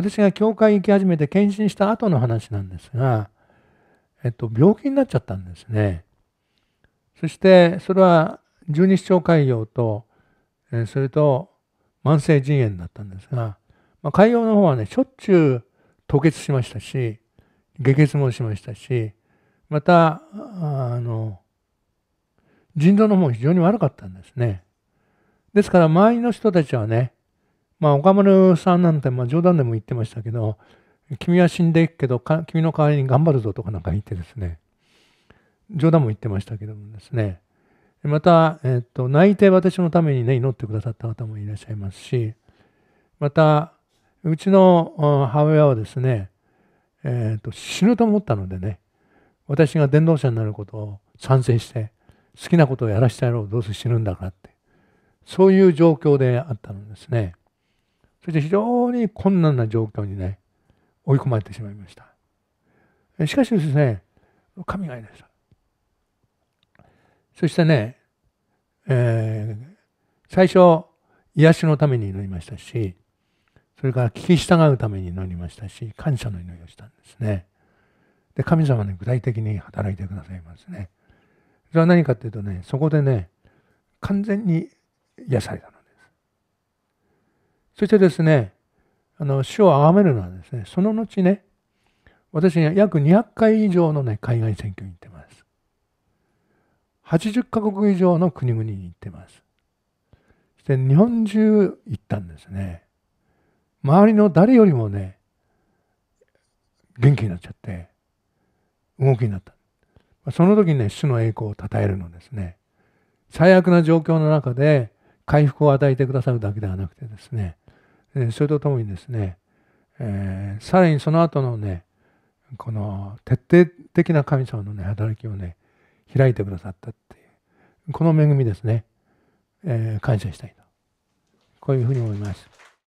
私が教会行き始めて検診した後の話なんですが、えっと、病気になっちゃったんですね。そして、それは十二指腸潰瘍と、えそれと慢性腎炎だったんですが、まあ、潰瘍の方はね、しょっちゅう凍結しましたし、下血もしましたし、また、あの、腎臓の方も非常に悪かったんですね。ですから、周りの人たちはね、まあ、岡丸さんなんて、まあ、冗談でも言ってましたけど、君は死んでいくけど、君の代わりに頑張るぞとかなんか言ってですね、冗談も言ってましたけどもですね、また、えっと、泣いて私のためにね、祈ってくださった方もいらっしゃいますし、また、うちの母親はですね、えっと、死ぬと思ったのでね、私が伝道者になることを賛成して、好きなことをやらせてやろう、どうせ死ぬんだからって、そういう状況であったのですね。そして非常に困難な状況にね、追い込まれてしまいました。しかしですね、神がいました。そしてね、えー、最初、癒しのために祈りましたし、それから聞き従うために祈りましたし、感謝の祈りをしたんですね。で、神様ね、具体的に働いてくださいますね。それは何かっていうとね、そこでね、完全に癒されたの。そしてですね、あの、主を崇めるのはですね、その後ね、私は約200回以上のね、海外選挙に行ってます。80カ国以上の国々に行ってます。そして日本中行ったんですね。周りの誰よりもね、元気になっちゃって、動きになった。その時にね、主の栄光を称えるのですね。最悪な状況の中で回復を与えてくださるだけではなくてですね、えそれとともにですね、えー、さらにその後のねこの徹底的な神様のね働きをね開いてくださったっていうこの恵みですね、えー、感謝したいとこういうふうに思います。